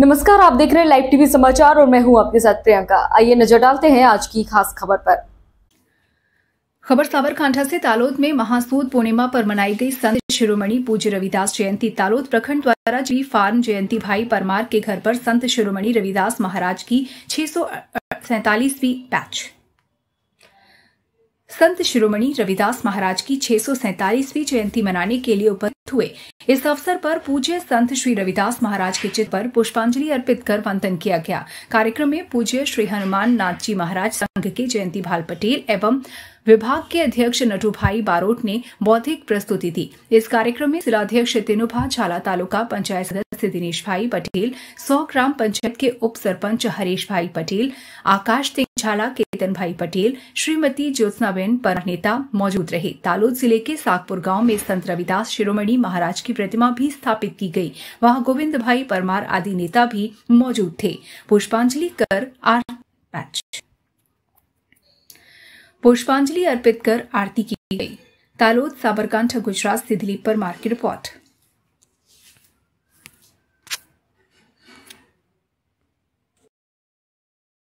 नमस्कार आप देख रहे हैं लाइव टीवी समाचार और मैं हूं आपके साथ प्रियंका आइए नजर डालते हैं आज की खास खबर पर खबर साबरकांठा से तालोद में महासूद पूर्णिमा पर मनाई गई संत शिरोमणि पूज्य रविदास जयंती तालोद प्रखंड द्वारा जी फार्म जयंती भाई परमार के घर पर संत शिरोमणि रविदास महाराज की छह सौ पैच संत शिरोमणि रविदास महाराज की छह जयंती मनाने के लिए उपस्थित हुए इस अवसर पर पूज्य संत श्री रविदास महाराज के चित्र पर पुष्पांजलि अर्पित कर वंदन किया गया कार्यक्रम में पूज्य श्री हनुमान नाथ जी महाराज संघ के जयंती भाल पटेल एवं विभाग के अध्यक्ष नटू भाई बारोट ने बौद्धिक प्रस्तुति दी इस कार्यक्रम में जिलाध्यक्ष तेनुभा झाला तालुका पंचायत सदस्य दिनेश भाई पटेल सौ ग्राम पंचायत के उप सरपंच हरेश भाई पटेल आकाश झाला केतन भाई पटेल श्रीमती ज्योत्सनाबेन पर नेता मौजूद रहे तालोद जिले के सागपुर गांव में संत रविदास शिरोमणि महाराज की प्रतिमा भी स्थापित की गई वहां गोविंद भाई परमार आदि नेता भी मौजूद थे पुष्पांजलि कर आर पुष्पांजलि अर्पित कर आरती की गई तालोद साबरकांठा गुजरात से दिलीप परमार की रिपोर्ट